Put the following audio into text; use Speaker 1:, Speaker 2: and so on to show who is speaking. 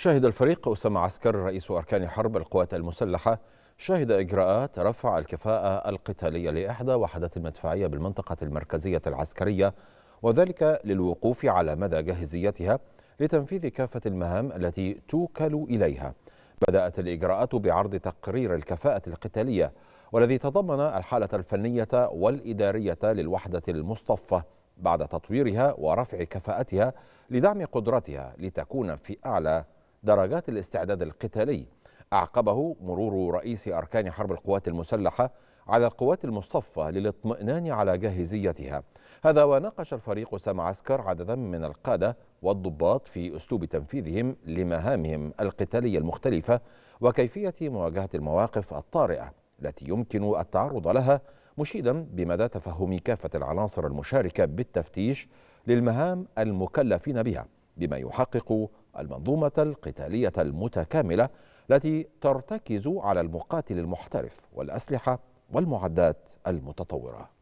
Speaker 1: شهد الفريق أسامة عسكر رئيس أركان حرب القوات المسلحة شهد إجراءات رفع الكفاءة القتالية لإحدى وحدات المدفعية بالمنطقة المركزية العسكرية وذلك للوقوف على مدى جاهزيتها لتنفيذ كافة المهام التي توكل إليها بدأت الإجراءات بعرض تقرير الكفاءة القتالية والذي تضمن الحالة الفنية والإدارية للوحدة المصطفة بعد تطويرها ورفع كفاءتها لدعم قدرتها لتكون في أعلى درجات الاستعداد القتالي أعقبه مرور رئيس أركان حرب القوات المسلحة على القوات المصطفى للاطمئنان على جاهزيتها هذا وناقش الفريق سام عسكر عددا من القادة والضباط في أسلوب تنفيذهم لمهامهم القتالية المختلفة وكيفية مواجهة المواقف الطارئة التي يمكن التعرض لها مشيدا بمدى تفهم كافة العناصر المشاركة بالتفتيش للمهام المكلفين بها بما يحقق المنظومة القتالية المتكاملة التي ترتكز على المقاتل المحترف والأسلحة والمعدات المتطورة